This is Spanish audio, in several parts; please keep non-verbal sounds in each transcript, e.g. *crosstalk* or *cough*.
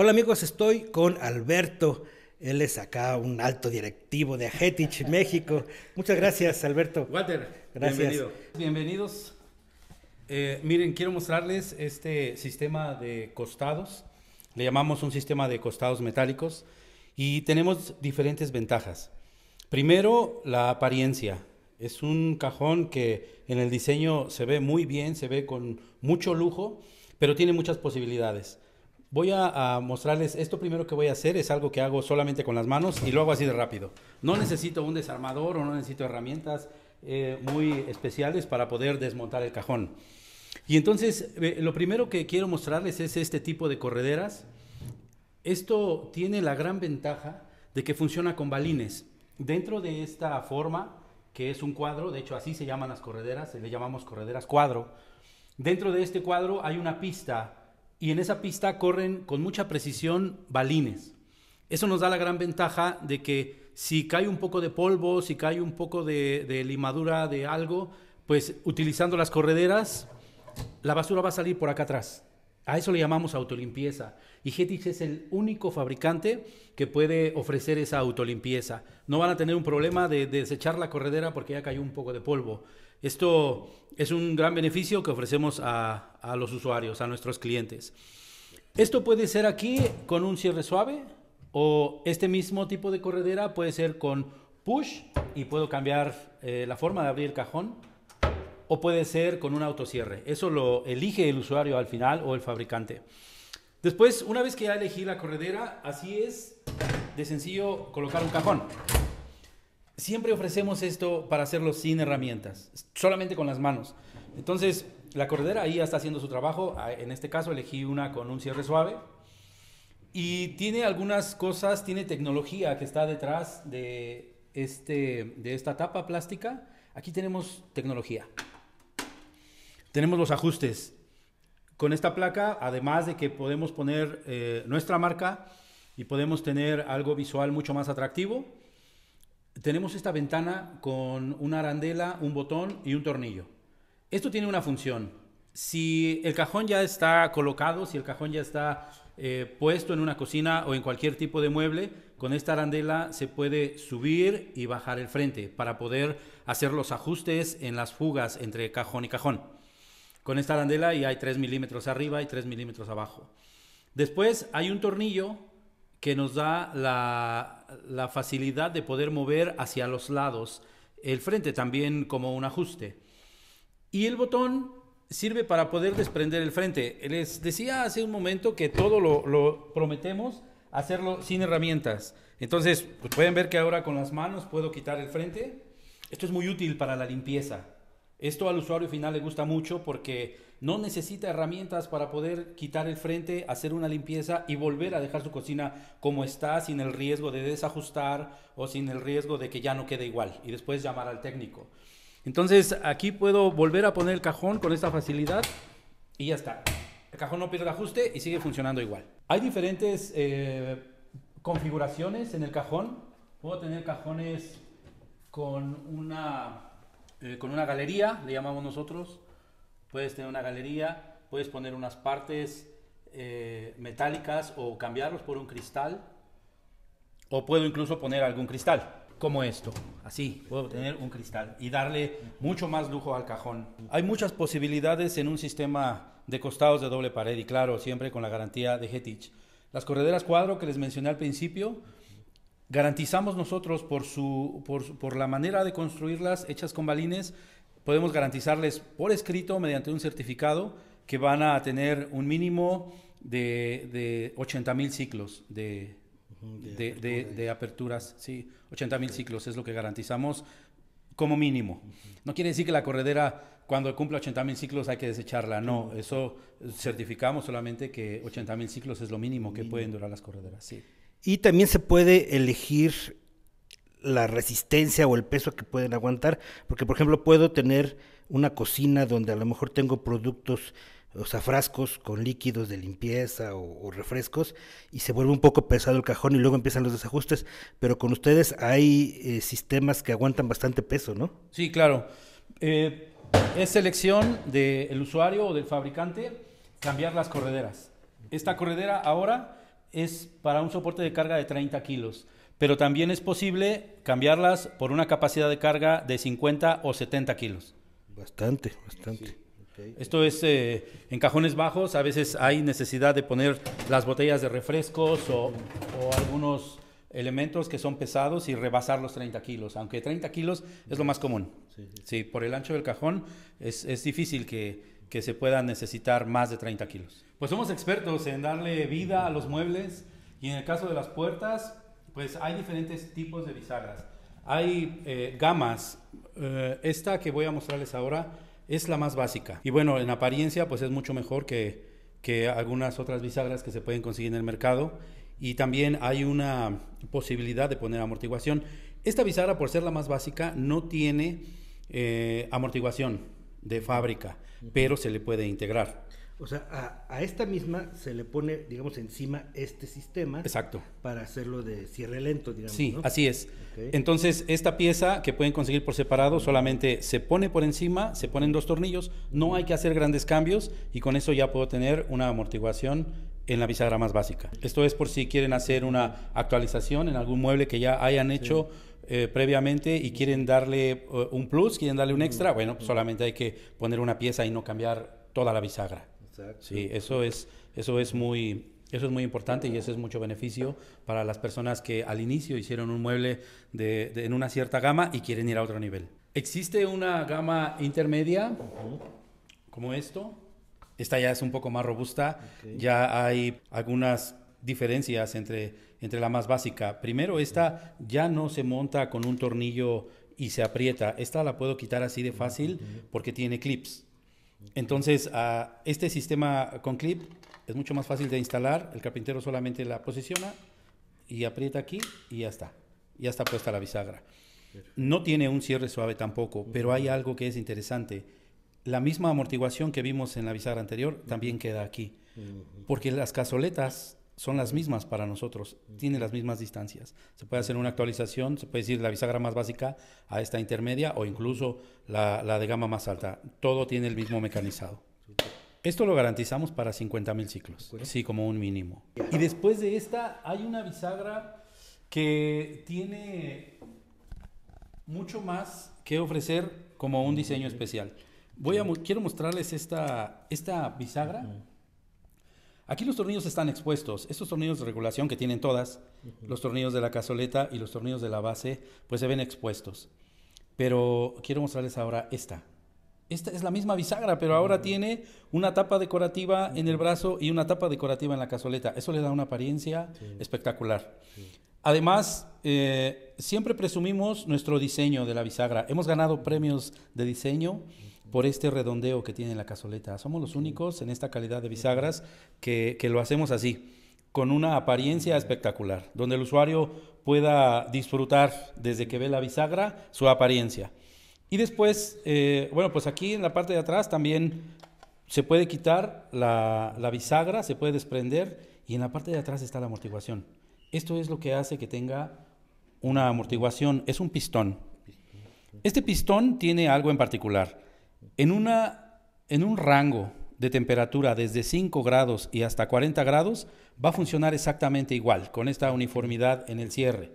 Hola amigos, estoy con Alberto. Él es acá un alto directivo de Ajetich, *laughs* México. Muchas gracias, Alberto. Walter, gracias. Bienvenido. Bienvenidos. Eh, miren, quiero mostrarles este sistema de costados. Le llamamos un sistema de costados metálicos y tenemos diferentes ventajas. Primero, la apariencia. Es un cajón que en el diseño se ve muy bien, se ve con mucho lujo, pero tiene muchas posibilidades. Voy a, mostrarles, esto primero que voy a hacer es algo que hago solamente con las manos y lo hago así de rápido. No necesito un desarmador o no necesito herramientas eh, muy especiales para poder desmontar el cajón. Y entonces, eh, lo primero que quiero mostrarles es este tipo de correderas. Esto tiene la gran ventaja de que funciona con balines. Dentro de esta forma, que es un cuadro, de hecho así se llaman las correderas, le llamamos correderas cuadro. Dentro de este cuadro hay una pista y en esa pista corren con mucha precisión balines. Eso nos da la gran ventaja de que si cae un poco de polvo, si cae un poco de, limadura de algo, pues utilizando las correderas, la basura va a salir por acá atrás. A eso le llamamos autolimpieza. Y Getix es el único fabricante que puede ofrecer esa autolimpieza. No van a tener un problema de, de desechar la corredera porque ya cayó un poco de polvo. Esto es un gran beneficio que ofrecemos a, los usuarios, a nuestros clientes. Esto puede ser aquí con un cierre suave o este mismo tipo de corredera puede ser con push y puedo cambiar eh, la forma de abrir el cajón o puede ser con un autocierre. Eso lo elige el usuario al final o el fabricante. Después, una vez que ya elegí la corredera, así es de sencillo colocar un cajón siempre ofrecemos esto para hacerlo sin herramientas, solamente con las manos. Entonces, la cordera ahí ya está haciendo su trabajo. Ah, en este caso elegí una con un cierre suave. Y tiene algunas cosas, tiene tecnología que está detrás de, este, de esta tapa plástica. Aquí tenemos tecnología. Tenemos los ajustes. Con esta placa, además de que podemos poner eh, nuestra marca y podemos tener algo visual mucho más atractivo, tenemos esta ventana con una arandela, un botón y un tornillo. Esto tiene una función. Si el cajón ya está colocado, si el cajón ya está eh, puesto en una cocina o en cualquier tipo de mueble, con esta arandela se puede subir y bajar el frente para poder hacer los ajustes en las fugas entre cajón y cajón. Con esta arandela y hay 3 milímetros arriba y 3 milímetros abajo. Después hay un tornillo que nos da la, facilidad de poder mover hacia los lados el frente también como un ajuste. Y el botón sirve para poder desprender el frente. Les decía hace un momento que todo lo, prometemos hacerlo sin herramientas. Entonces, pues, pueden ver que ahora con las manos puedo quitar el frente. Esto es muy útil para la limpieza. Esto al usuario final le gusta mucho porque no necesita herramientas para poder quitar el frente, hacer una limpieza y volver a dejar su cocina como está sin el riesgo de desajustar o sin el riesgo de que ya no quede igual y después llamar al técnico. Entonces aquí puedo volver a poner el cajón con esta facilidad y ya está. El cajón no pierde ajuste y sigue funcionando igual. Hay diferentes eh, configuraciones en el cajón. Puedo tener cajones con una, eh, con una galería, le llamamos nosotros, Puedes tener una galería, puedes poner unas partes eh, metálicas o cambiarlos por un cristal. O puedo incluso poner algún cristal, como esto. Así, puedo tener un cristal y darle mucho más lujo al cajón. Hay muchas posibilidades en un sistema de costados de doble pared y claro, siempre con la garantía de Hetich. Las correderas cuadro que les mencioné al principio, garantizamos nosotros por, su, por, por la manera de construirlas hechas con balines podemos garantizarles por escrito, mediante un certificado, que van a tener un mínimo de, de mil ciclos de, aperturas. Sí, 80 mil ciclos es lo que garantizamos como mínimo. No quiere decir que la corredera cuando cumpla 80 mil ciclos hay que desecharla, no, eso certificamos solamente que 80 mil ciclos es lo mínimo que pueden durar las correderas. Sí. Y también se puede elegir la resistencia o el peso que pueden aguantar, porque por ejemplo puedo tener una cocina donde a lo mejor tengo productos, o sea, frascos con líquidos de limpieza o, refrescos y se vuelve un poco pesado el cajón y luego empiezan los desajustes, pero con ustedes hay eh, sistemas que aguantan bastante peso, ¿no? Sí, claro. Eh, es elección del usuario o del fabricante cambiar las correderas. Esta corredera ahora es para un soporte de carga de 30 kilos pero también es posible cambiarlas por una capacidad de carga de 50 o 70 kilos. Bastante, bastante. Esto es eh, en cajones bajos, a veces hay necesidad de poner las botellas de refrescos o, algunos elementos que son pesados y rebasar los 30 kilos, aunque 30 kilos es lo más común. Sí, por el ancho del cajón es, difícil que, que, se puedan necesitar más de 30 kilos. Pues somos expertos en darle vida a los muebles y en el caso de las puertas, pues hay diferentes tipos de bisagras. Hay eh, gamas. Eh, esta que voy a mostrarles ahora es la más básica. Y bueno, en apariencia pues es mucho mejor que, algunas otras bisagras que se pueden conseguir en el mercado. Y también hay una posibilidad de poner amortiguación. Esta bisagra, por ser la más básica, no tiene eh, amortiguación de fábrica, pero se le puede integrar. O sea, a, esta misma se le pone, digamos, encima este sistema. Exacto. Para hacerlo de cierre lento, digamos. Sí, así es. Entonces, esta pieza que pueden conseguir por separado, solamente se pone por encima, se ponen dos tornillos, no hay que hacer grandes cambios y con eso ya puedo tener una amortiguación en la bisagra más básica. Esto es por si quieren hacer una actualización en algún mueble que ya hayan hecho eh, previamente y quieren darle eh, un plus, quieren darle un extra. Bueno, pues solamente hay que poner una pieza y no cambiar toda la bisagra. Sí, eso es, eso es muy... Eso es muy importante y eso es mucho beneficio para las personas que al inicio hicieron un mueble en una cierta gama y quieren ir a otro nivel. Existe una gama intermedia como esto. Esta ya es un poco más robusta. Ya hay algunas diferencias entre, entre la más básica. Primero, esta ya no se monta con un tornillo y se aprieta. Esta la puedo quitar así de fácil porque tiene clips. Entonces, este sistema con clip es mucho más fácil de instalar. El carpintero solamente la posiciona y aprieta aquí y ya está. Ya está puesta la bisagra. No tiene un cierre suave tampoco, pero hay algo que es interesante. La misma amortiguación que vimos en la bisagra anterior también queda aquí. Porque las cazoletas son las mismas para nosotros, tiene las mismas distancias. Se puede hacer una actualización, se puede decir la bisagra más básica a esta intermedia o incluso la, de gama más alta. Todo tiene el mismo mecanizado. Esto lo garantizamos para 50 mil ciclos, sí, como un mínimo. Y después de esta hay una bisagra que tiene mucho más que ofrecer como un diseño especial. Voy a, quiero mostrarles esta, esta bisagra Aquí los tornillos están expuestos. Estos tornillos de regulación que tienen todas, los tornillos de la cazoleta y los tornillos de la base, pues se ven expuestos. Pero quiero mostrarles ahora esta. Esta es la misma bisagra, pero ahora tiene una tapa decorativa en el brazo y una tapa decorativa en la cazoleta. Eso le da una apariencia espectacular. Además, eh, siempre presumimos nuestro diseño de la bisagra. Hemos ganado premios de diseño por este redondeo que tiene la cazoleta. Somos los únicos en esta calidad de bisagras que, lo hacemos así, con una apariencia espectacular, donde el usuario pueda disfrutar desde que ve la bisagra su apariencia. Y después, eh, bueno, pues aquí en la parte de atrás también se puede quitar la bisagra, se puede desprender y en la parte de atrás está la amortiguación. Esto es lo que hace que tenga una amortiguación, es un pistón. Este pistón tiene algo en particular. En, una, en un rango de temperatura desde 5 grados y hasta 40 grados va a funcionar exactamente igual, con esta uniformidad en el cierre.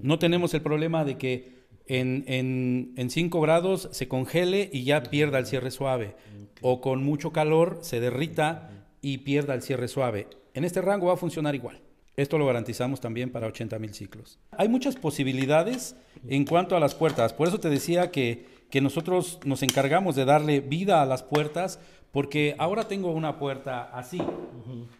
No tenemos el problema de que en, 5 grados se congele y ya pierda el cierre suave, o con mucho calor se derrita y pierda el cierre suave. En este rango va a funcionar igual. Esto lo garantizamos también para 80.000 ciclos. Hay muchas posibilidades en cuanto a las puertas, por eso te decía que que nosotros nos encargamos de darle vida a las puertas, porque ahora tengo una puerta así,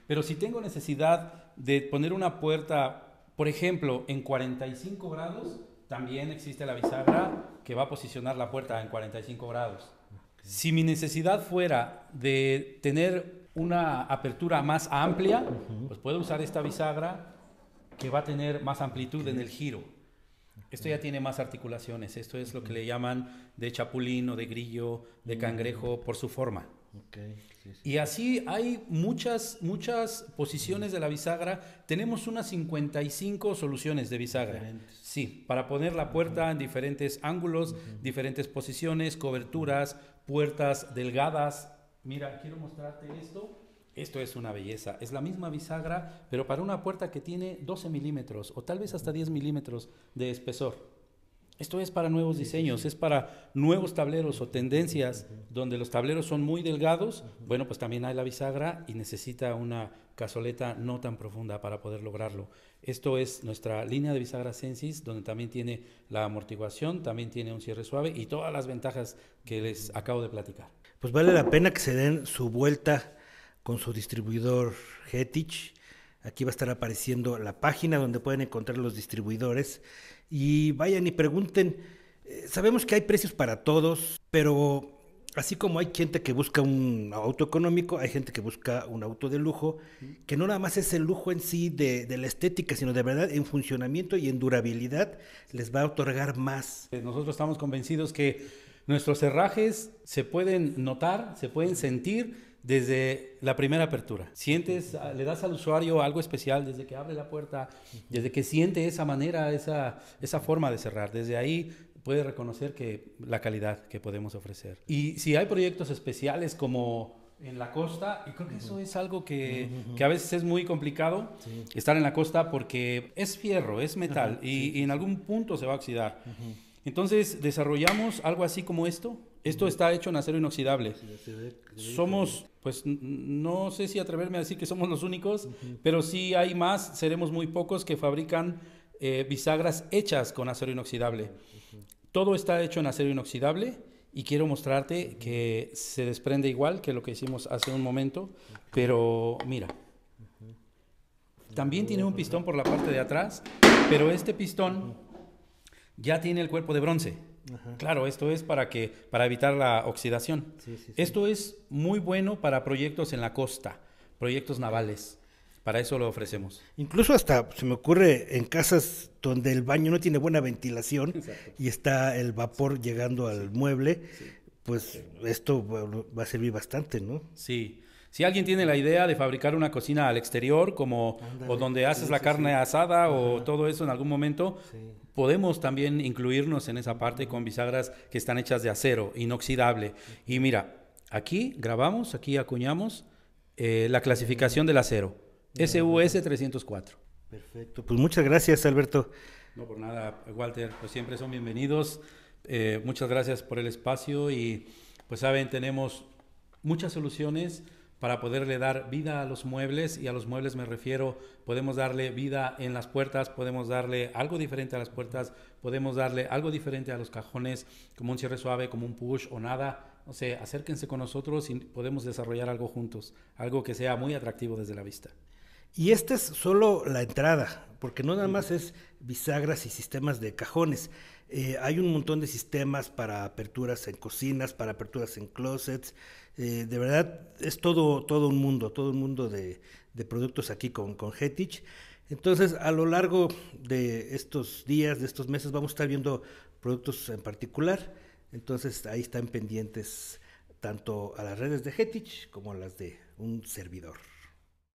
pero si tengo necesidad de poner una puerta, por ejemplo, en 45 grados, también existe la bisagra que va a posicionar la puerta en 45 grados. Si mi necesidad fuera de tener una apertura más amplia, pues puedo usar esta bisagra que va a tener más amplitud en el giro. Esto ya tiene más articulaciones. Esto es lo que le llaman de chapulín o de grillo, de mm. cangrejo, por su forma. Y así hay muchas, muchas posiciones de la bisagra. Tenemos unas 55 soluciones de bisagra. Sí, para poner la puerta en diferentes ángulos, diferentes posiciones, coberturas, puertas delgadas. Mira, quiero mostrarte esto. Esto es una belleza. Es la misma bisagra, pero para una puerta que tiene 12 milímetros o tal vez hasta 10 milímetros de espesor. Esto es para nuevos diseños, es para nuevos tableros o tendencias donde los tableros son muy delgados. Bueno, pues también hay la bisagra y necesita una cazoleta no tan profunda para poder lograrlo. Esto es nuestra línea de bisagra Sensis, donde también tiene la amortiguación, también tiene un cierre suave y todas las ventajas que les acabo de platicar. Pues vale la pena que se den su vuelta con su distribuidor Hetich. Aquí va a estar apareciendo la página donde pueden encontrar los distribuidores. Y vayan y pregunten. Eh, sabemos que hay precios para todos, pero así como hay gente que busca un auto económico, hay gente que busca un auto de lujo, que no nada más es el lujo en sí de, la estética, sino de verdad en funcionamiento y en durabilidad les va a otorgar más. Eh, nosotros estamos convencidos que nuestros herrajes se pueden notar, se pueden sentir desde la primera apertura. Sientes, ah, le das al usuario algo especial desde que abre la puerta, desde que siente esa manera, esa, esa forma de cerrar. Desde ahí puede reconocer que la calidad que podemos ofrecer. Y si hay proyectos especiales como en la costa, y creo que eso es algo que, que, a veces es muy complicado, estar en la costa porque es fierro, es metal, y, en algún punto se va a oxidar. Entonces desarrollamos algo así como esto. Esto está hecho en acero inoxidable. somos, pues no sé si atreverme a decir que somos los únicos, pero si hay más, seremos muy pocos que fabrican eh, bisagras hechas con acero inoxidable. Todo está hecho en acero inoxidable y quiero mostrarte que se desprende igual que lo que hicimos hace un momento, pero mira. También tiene un pistón por la parte de atrás, pero este pistón ya tiene el cuerpo de bronce. Claro, esto es para, que, para evitar la oxidación. Esto es muy bueno para proyectos en la costa, proyectos navales. Para eso lo ofrecemos. Incluso hasta se me ocurre en casas donde el baño no tiene buena ventilación y está el vapor llegando al mueble, pues esto va a servir bastante, ¿no? Sí. Si alguien tiene la idea de fabricar una cocina al exterior, como o donde haces la carne asada o todo eso en algún momento, podemos también incluirnos en esa parte con bisagras que están hechas de acero, inoxidable. Y mira, aquí grabamos, aquí acuñamos eh, la clasificación del acero, SUS 304. Perfecto, pues muchas gracias Alberto. No por nada, Walter, pues siempre son bienvenidos. Eh, muchas gracias por el espacio y pues saben, tenemos muchas soluciones para poderle dar vida a los muebles y a los muebles me refiero, podemos darle vida en las puertas, podemos darle algo diferente a las puertas, podemos darle algo diferente a los cajones, como un cierre suave, como un push o nada. No sé, acérquense con nosotros y podemos desarrollar algo juntos, algo que sea muy atractivo desde la vista. Y esta es solo la entrada, porque no nada más es bisagras y sistemas de cajones. Eh, hay un montón de sistemas para aperturas en cocinas, para aperturas en closets. Eh, de verdad, es todo, todo un mundo, todo un mundo de, productos aquí con, con Hetich. Entonces, a lo largo de estos días, de estos meses, vamos a estar viendo productos en particular. Entonces, ahí están pendientes tanto a las redes de Hetich como a las de un servidor.